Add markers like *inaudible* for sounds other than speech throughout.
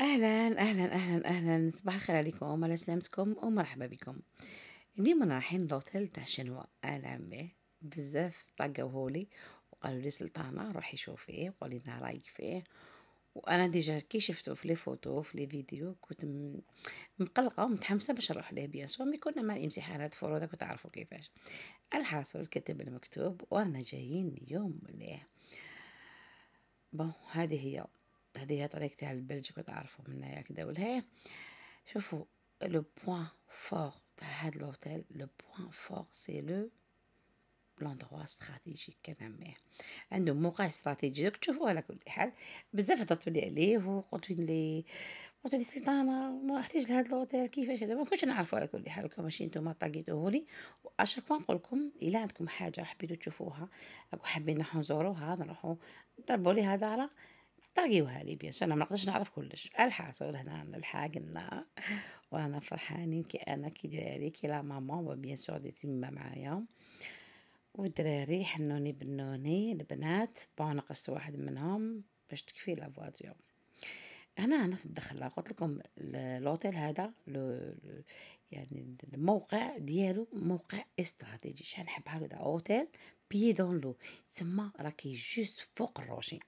اهلا اهلا اهلا اهلا صباح الخير عليكم على سلامتكم ومرحبا بكم اليوم انا رايحين لوتيل تاع شنوا انا عمي بزاف طقوه هولي وقالوا لي سلطانه روحي شوفيه وقولي لنا رايك فيه وانا ديجا كي شفتو في لي فوتو في لي فيديو كنت مقلقه ومتحمسه باش نروح ليه بيان سو مي كنا مع الامتحانات فروضه كنت عارفوا كيفاش الحاصل كتب المكتوب وانا جايين اليوم ليه بون هذه هي هذه هي طريقة تاع البلجيك وتعرفوا هنايا كدا ولهيه شوفوا لو بوين فور تاع هاد لوتيل لو بوين فور سي لو لوندروا استراتيجي كنعميه عنده موقع استراتيجي دوك تشوفوه على كل حال بزاف هضرت لي عليه وقلت لي قلت لي سلطانه ما احتاج لهاد لوتيل كيفاش هذا ما كنتش نعرفه على كل حال كون ماشي نتوما طاقيتوه لي واشاك نقول لكم الا عندكم حاجه حبيتو تشوفوها حابين نروحو نزوروها نروحو نضربوا ليها دارة طاقيوها لي بيان انا ما نقدرش نعرف كلش الحاصل هنا لحقنا وانا فرحانين كي انا كي دراري كي لا ماما وبيان سور دي تما معايا والدراري حنوني بنوني البنات بون نقص واحد منهم باش تكفي لا فواتور هنا انا في الدخله قلت لكم لوتيل هذا لو يعني الموقع ديالو موقع استراتيجي شحال نحب هكذا اوتيل بيي دون لو تسمى راكي جوست فوق الروشين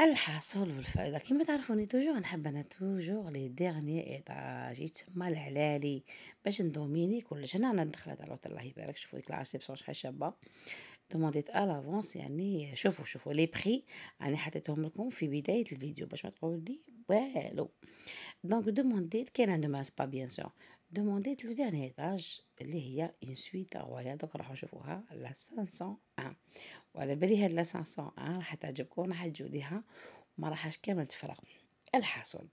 الحصول والفائدة كما تعرفوني توجو نحب انا توجو لي ديغني ايطاج يتسمى العلالي باش ندوميني كلش هنا انا دخلت على الله يبارك شوفوا ديك العصيب صور شحال شابة دومونديت الافونس يعني شوفوا شوفوا لي بخي راني حطيتهم لكم في بداية الفيديو باش ما تقول لي والو دونك دومونديت كاين عندهم اسبا بيان سور دومونديت لو ديرني ايطاج اللي هي اون سويت رويال دونك راحو نشوفوها لا 501 وعلى بالي هاد لاسانسون آه، راح تعجبكم راح تجيو ليها وما راحش كامل تفرغ الحاصل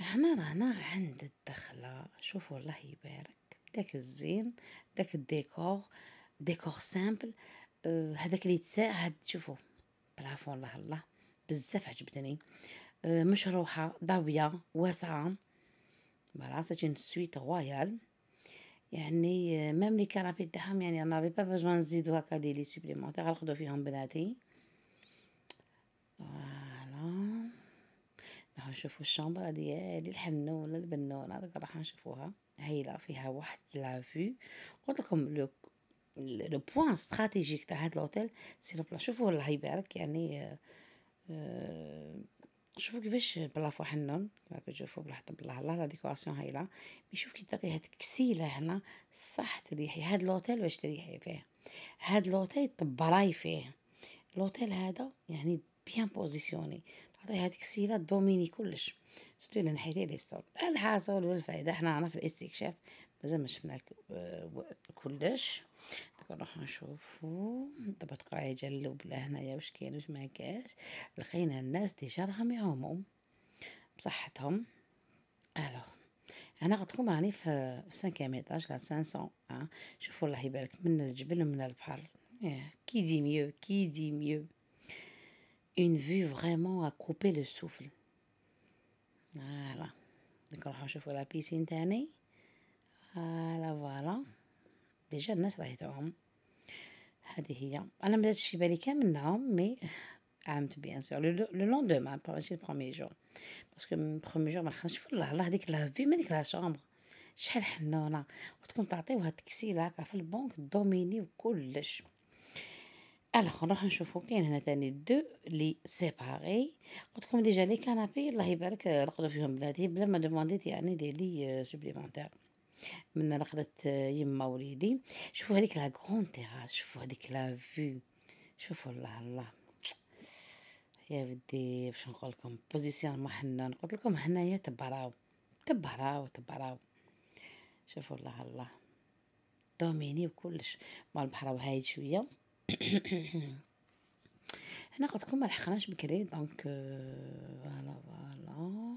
هنا رانا عند الدخلة شوفوا الله يبارك داك الزين داك الديكور ديكور سامبل أه هذاك اللي هاد شوفوا برافو الله الله بزاف عجبتني أه مشروحة ضاوية واسعة براسة سي اون سويت رويال يعني ميم لي كنابي تاعهم يعني انا نافي با نزيدو هكا لي لي سوبليمونتيغ نخدو فيهم بلاتي فوالا راح نشوفو الشامبرا ديالي الحنونة البنونة هذوك راح نشوفوها هايله فيها واحد لا فيو قلت لكم لو لو بوان استراتيجيك تاع هاد لوتيل سي لو بلا شوفو الله يبارك يعني أه شوفوا كيفاش بلافو حنون كما كتشوفوا بلحظه بالله الله لا ديكوراسيون هايله شوف كي تلاقي هاد الكسيله هنا صح تريحي هاد لوتيل باش تريحي فيه هاد لوتيل تبراي فيه لوتيل هذا يعني بيان بوزيسيوني تعطي هاد الكسيله دوميني كلش سيتو الا نحيتي لي الصوت الحاصل والفائده حنا هنا في الاستكشاف مازال ما شفنا آه، كلش راح نشوفو طب تقراي جلب اللوب لهنايا واش كاين واش ما كاش لقينا الناس ديجا يعومو بصحتهم الوغ انا غتكون راني في 5 ايطاج لا 500 أه. شوفوا الله يبارك من الجبل ومن البحر كي دي ميو كي دي ميو اون فيو فريمون ا كوبي لو سوفل فوالا دوك نروحو نشوفو لا بيسين تاني فوالا فوالا ديجا الناس راهي تعوم هذه هي انا ما في بالي كامل نعوم مي عامت بيان سور لو لوندومان ماشي البروميي جور باسكو البروميي جور ما نخرجش في الله الله هذيك لا في ما هذيك لا شامبر شحال حنونه وتكون تعطيوها تكسيل هكا في البنك دوميني وكلش الوغ نروح نشوفو كاين هنا تاني دو لي سيباري قلتلكم ديجا لي كانابي الله يبارك رقدو فيهم بلادي بلا ما دومونديت يعني دي لي سوبليمونتير euh, من رقدة يما وليدي شوفوا هذيك لا غرون تيراس شوفوا هذيك لا فيو شوفوا الله الله يا ودي باش نقول لكم بوزيسيون ما حنا لكم هنايا تبراو تبراو تبراو شوفوا الله الله دوميني وكلش مع البحر وهاي شويه *coughs* هنا قلت لكم ما لحقناش بكري دونك فوالا فوالا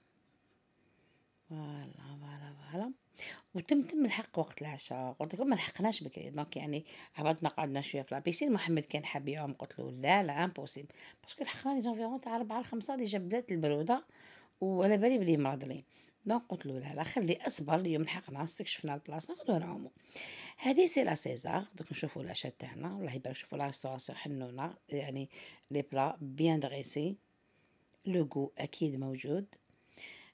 فوالا فوالا فوالا وتم تم الحق وقت العشاء قلت لكم ما لحقناش بكري دونك يعني هبطنا قعدنا شويه في لابيسين محمد كان حاب يعوم قلت له لا لا امبوسيبل باسكو لحقنا لي زونفيرون تاع 4 5 ديجا بدات البروده وعلى بالي بلي مرضلين دونك قلت له لا لا خلي اصبر اليوم لحقنا استكشفنا البلاصه نقعدو نعومو هذه سي لا سيزار دوك نشوفو العشاء تاعنا الله يبارك شوفو لا ريستوراسيون حنونه يعني لي بلا بيان دريسي لو اكيد موجود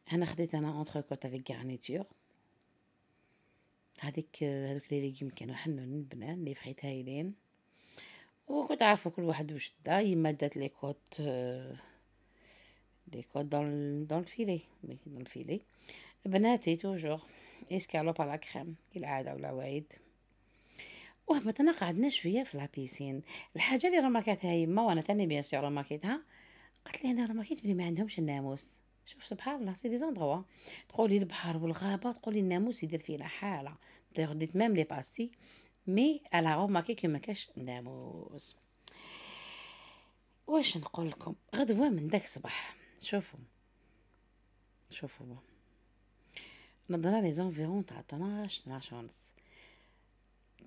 هنا خديت انا اونتركوت افيك غارنيتور هذيك هذوك لي ليغيم كانوا حنون بنان لي فخيت هايلين وكنت عارفه كل واحد واش دا يما دات لي كوت لي كوت دون دون الفيلي دون الفيلي بناتي توجور اسكالوب على كريم كالعاده والعوايد تنا قعدنا شويه في لابيسين الحاجه اللي رماركاتها يما وانا تاني بيان سور رماركيتها قالت لي انا رماركيت بلي ما عندهمش الناموس شوف سبحان الله سي دي زوندروا تقولي البحر والغابه تقولي الناموس يدير فينا حاله دايوغ ديت ميم لي باسي مي على غوماركي كي ما كاش ناموس واش نقول لكم غدوه من داك الصباح شوفوا شوفوا نضرا لي زونفيرون تاع 12 12 ونص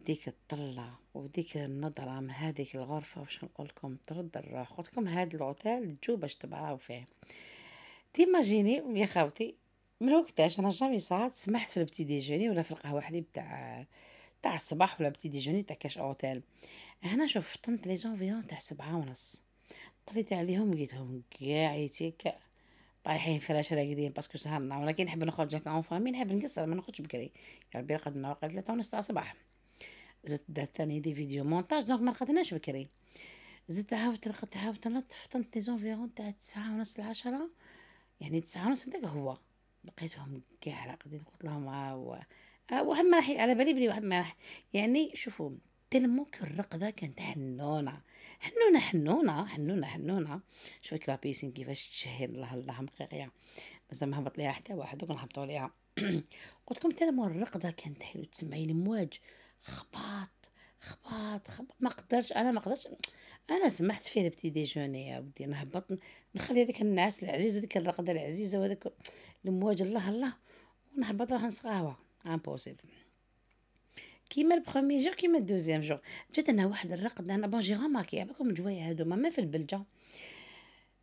ديك الطلة وديك النظرة من هذيك الغرفة واش نقول لكم الروح قلت لكم هاد العوتال تجو باش تبعاو فيه تيماجيني يا خاوتي من وقتاش انا جامي ساعات سمحت في البتي ديجوني ولا في القهوه حليب تاع تاع الصباح ولا بتي ديجوني تاع كاش اوتيل هنا شوف طنت لي جونفيرون تاع سبعة ونص طليت عليهم لقيتهم كاع يتيك طايحين فراش راقدين باسكو سهرنا ولكن نحب نخرج هكا اون فامي نحب نقصر ما نخرجش بكري يا ربي رقدنا وقت ثلاثة ونص تاع الصباح زدت درت ثاني دي فيديو مونتاج دونك ما رقدناش بكري زدت عاودت رقدت عاودت نطف طنت لي جونفيرون تاع تسعة ونص لعشرة يعني تسعة ونص دقيقة هو لقيتهم كاع راقدين قلت لهم ها آه، آه، وهم ما راح على بالي بلي وهم ما راح يعني شوفوا تلمو الرقده كانت حنونه حنونه حنونه حنونه حنونه شوفي كلابيسين كيفاش تشهي الله الله مقيقيه مازال ما هبط ليها حتى واحد دوك نهبطوا ليها *clears throat* قلت لكم تلمو الرقده كانت حلو تسمعي المواج خباط خباط خباط ما قدرتش انا ما قدرتش انا سمحت فيه دي ديجوني يا ودي نهبط نخلي هذاك النعاس العزيز وديك الرقده العزيزه وهذاك المواج الله الله ونهبط نروح نسقهوى امبوسيبل كيما البرومي جور كيما الدوزيام جور جات انا واحد الرقد انا بون جي غاماركي عليكم جوايا هادو ما في البلجه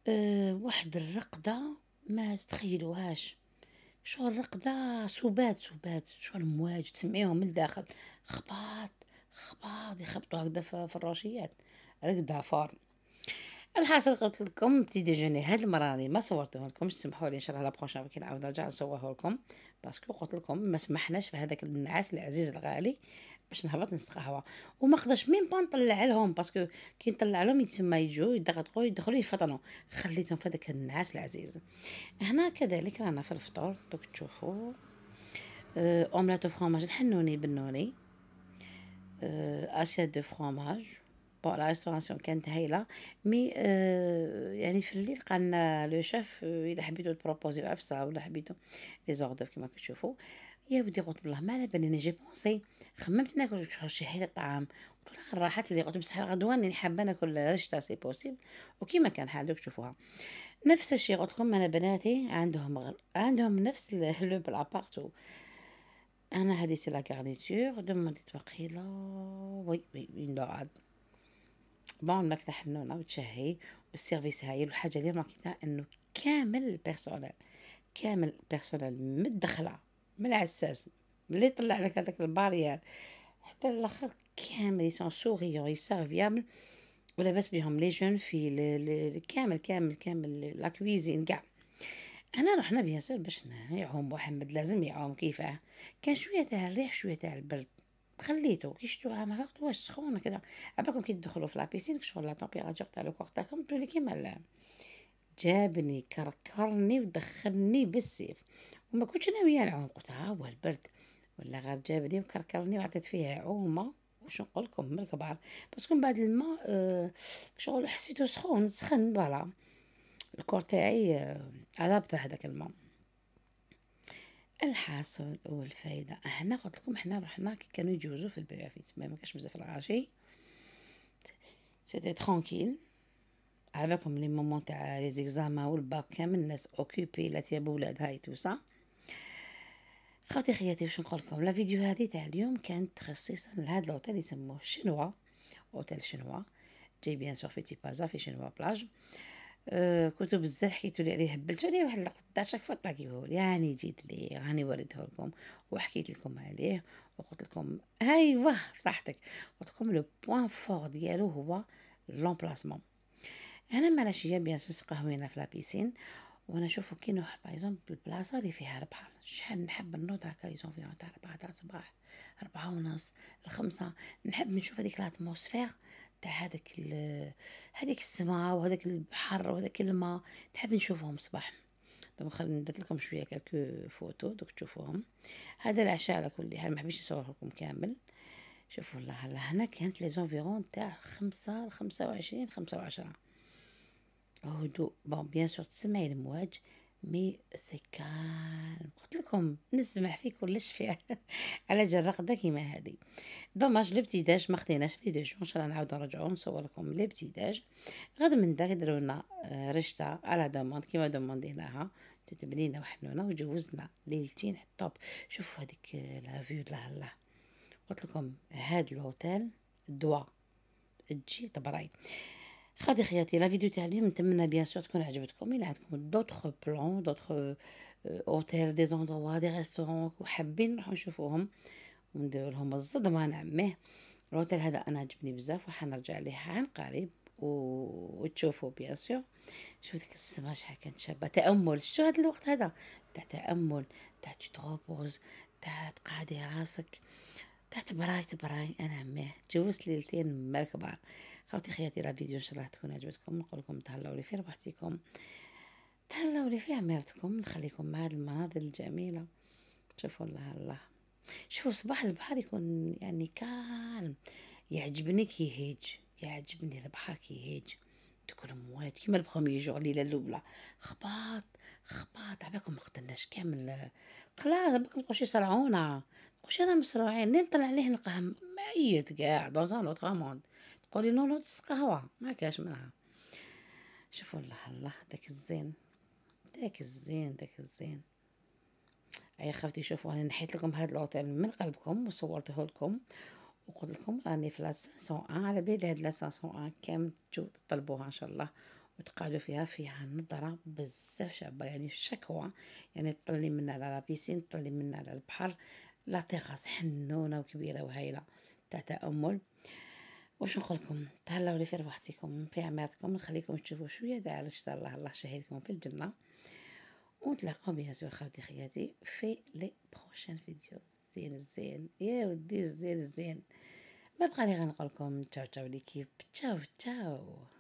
أه واحد الرقده ما تتخيلوهاش شو الرقده سبات سبات شو المواج تسمعيهم من الداخل خباط خباط آه، يخبطوا هكذا في الراشيات رقد عفار الحاصل قلت لكم تي ديجوني هاد المره اللي ما صورته لكم سمحوا لي ان شاء الله لا بروشين كي نعاود نرجع نصوره لكم باسكو قلت لكم ما سمحناش في هذاك النعاس العزيز الغالي باش نهبط نسقهوى وما قدرش ميم با نطلع لهم باسكو كي نطلع لهم يتسمى يجوا يدغدغوا يدخلوا يفطنوا خليتهم في هذاك النعاس العزيز هنا كذلك رانا في الفطور دوك تشوفوا أه، اومليت فرماج الحنوني بنوني أسياد دو فرماج بون لا ريستوراسيون كانت هايله مي آه، يعني في الليل قالنا لو شيف الا آه، حبيتو تبروبوزي عفسه ولا حبيتو لي زوردوف كيما كتشوفوا يا ودي قلت بالله ما على بالي انا جي بونسي خممت ناكل شي حاجه طعام قلت لها راحت لي قلت بصح غدوه راني حابه ناكل رشتا سي بوسيبل وكيما كان حال دوك تشوفوها نفس الشيء قلت لكم انا بناتي عندهم غل... عندهم نفس *laughs* لو بلا انا هادي سي لا غارنيتور دمدت وقيله وي وي وي نقعد بون الماكله حنونه وتشهي والسيرفيس هايل والحاجه اللي ماركيتها انه كامل البيرسونال كامل البيرسونال من الدخله من العساس ملي طلع لك هذاك البارير حتى الاخر كامل يسون سوريون يسافيابل ولاباس بهم لي جون في كامل كامل كامل لا كويزين كامل انا رحنا بيان سور باش يعوم محمد لازم يعوم كيفاه كان شويه تاع الريح شويه تاع البرد خليته كي شفتوها آه، ما واش سخون كذا عباكم كي تدخلوا في لابيسين شغل لا طومبيراتور تاع كور تاعكم تولي كيما لا جابني كركرني ودخلني بالسيف وما كنتش ناويه نعوم يعني قلت ها آه، هو البرد ولا غير جابني وكركرني وعطيت فيها عومه واش نقولكم من الكبار باسكو من بعد الماء آه شغل حسيتو سخون سخن بلا الكور تاعي ادابت آه، هذاك الماء الحاصل والفايده هنا قلت لكم حنا رحنا كي كانوا يجوزوا في البيافيت ما كانش بزاف العاشي سيتي ترونكيل على بالكم لي مومون تاع لي زيكزاما والباك كامل الناس اوكوبي لا تياب ولادها اي توسا سا خاوتي خياتي واش نقول لكم لا فيديو هذه تاع اليوم كانت تخصيصا لهذا اللي يسموه شنوا اوتيل شنوا جاي بيان سور في تيبازا في شنوا بلاج آه، كتب بزاف حكيتو لي عليه هبلتو عليه واحد شاك كيف طاكيوه يعني جيت لي راني وريته لكم وحكيت لكم عليه وقلت لكم ايوا بصحتك قلت لكم لو بوين فور ديالو هو لومبلاسمون انا مع العشيه بيان سو قهوينا في لابيسين وانا نشوفو كاين واحد بايزون البلاصه اللي فيها البحر شحال نحب نوض هكا لي زونفيرون تاع ربعة تاع الصباح ربعة ونص الخمسة نحب نشوف هذيك لاتموسفير تاع هذاك هذيك السماء وهذاك البحر وهذاك الماء تحب نشوفهم صباح دونك خلي ندير لكم شويه كالكو فوتو دوك تشوفوهم هذا العشاء على كل حال ما حبيتش نصور لكم كامل شوفوا الله الله هنا كانت لي زونفيرون تاع خمسة لخمسة وعشرين خمسة وعشرة هدوء بون بيان سور تسمعي المواج مي سي كالم قلت لكم نسمح في كلش فيها *laughs* على جال رقده كيما هادي دوماج لبتيداج ما خديناش لي دوجون ان شاء الله نعاودو نرجعو نصور لكم داج غد من داك درو لنا رشتا على دوموند كيما دومونديناها تتبنينا وحنونه وجوزنا ليلتين الطوب شوفوا هذيك آه، لا فيو لا الله قلت لكم هاد الهوتيل دوا تجي تبرعي خادي خياتي لا فيديو تاع اليوم نتمنى بيان سور تكون عجبتكم الا عندكم دوطخ بلون دوطخ اوتيل دي زوندوا دي ريستورون وحابين نروحو نشوفوهم ونديرو لهم الصدمه نعميه الاوتيل هذا انا عجبني بزاف وحنرجع ليه عن قريب و... وتشوفوا بيان سور شوف ديك السما شحال كانت شابه تامل شو هذا الوقت هذا تاع تامل تاع تروبوز تاع تقعدي راسك تاع تبراي تبراي انا عميه تجوزت ليلتين مال خوتي خياتي راه فيديو ان شاء الله تكون عجبتكم نقول لكم تهلاو لي في ربحتيكم تهلاو لي في عميرتكم نخليكم مع هاد المناظر الجميله شوفوا الله الله شوفوا صباح البحر يكون يعني كالم يعجبني كيهيج يعجبني البحر كيهيج دوك الموات كيما البخومي جوغ ليله الاولى خباط خباط عباكم ما قتلناش كامل خلاص عباكم تبقاوش يصرعونا تبقاوش انا مصروعين نطلع طلع عليه نلقاه ميت كاع دون زان اوتر موند قولي نو تسقى قهوه ما كاش منها شوفوا الله الله داك الزين داك الزين داك الزين اي خفتي شوفوا انا نحيت لكم هاد الاوتيل من قلبكم وصورته لكم وقلت لكم راني في لا ان على بالي هاد لا ان كامل تجو تطلبوها ان شاء الله وتقعدوا فيها فيها نظرة بزاف شابة يعني شكوى يعني تطلي منها على لابيسين تطلي منها على البحر لا تيغاس حنونة وكبيرة وهايلة تاع تأمل واش نقولكم تهلاو لي في رواحتكم في عمارتكم نخليكم تشوفوا شويه دعاء على الله الله شهيدكم في الجنه ونتلاقاو بيان سور خاوتي خياتي في لي بروشين فيديو زين الزين يا ودي الزين الزين ما بقى لي غنقول لكم تشاو تشاو ليكيب تشاو تشاو